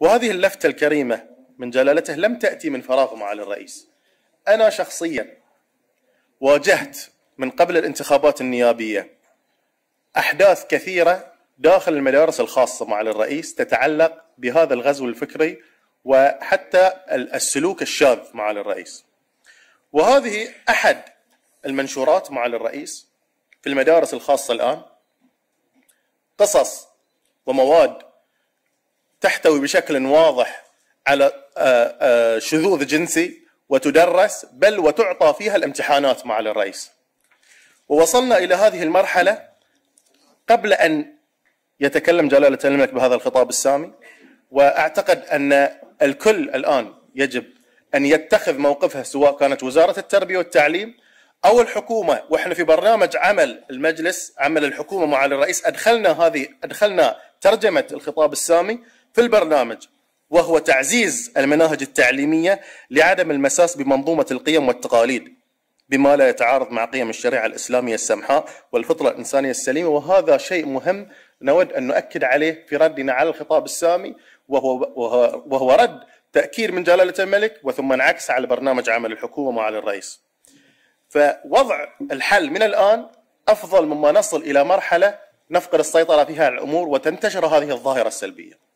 وهذه اللفتة الكريمة من جلالته لم تأتي من فراغ معالي الرئيس أنا شخصيا واجهت من قبل الانتخابات النيابية أحداث كثيرة داخل المدارس الخاصة معالي الرئيس تتعلق بهذا الغزو الفكري وحتى السلوك الشاذ معالي الرئيس وهذه أحد المنشورات معالي الرئيس في المدارس الخاصة الآن قصص ومواد تحتوي بشكل واضح على آه، آه، شذوذ جنسي وتدرس بل وتعطى فيها الامتحانات مع الرئيس ووصلنا إلى هذه المرحلة قبل أن يتكلم جلالة الملك بهذا الخطاب السامي وأعتقد أن الكل الآن يجب أن يتخذ موقفها سواء كانت وزارة التربية والتعليم أو الحكومة وإحنا في برنامج عمل المجلس عمل الحكومة مع الرئيس أدخلنا هذه أدخلنا ترجمة الخطاب السامي في البرنامج وهو تعزيز المناهج التعليمية لعدم المساس بمنظومة القيم والتقاليد بما لا يتعارض مع قيم الشريعة الإسلامية السمحاء والفطرة الإنسانية السليمة وهذا شيء مهم نود أن نؤكد عليه في ردنا على الخطاب السامي وهو, وهو وهو رد تأكيد من جلالة الملك وثم انعكس على برنامج عمل الحكومة مع الرئيس فوضع الحل من الآن أفضل مما نصل إلى مرحلة نفقد السيطرة فيها على الأمور وتنتشر هذه الظاهرة السلبية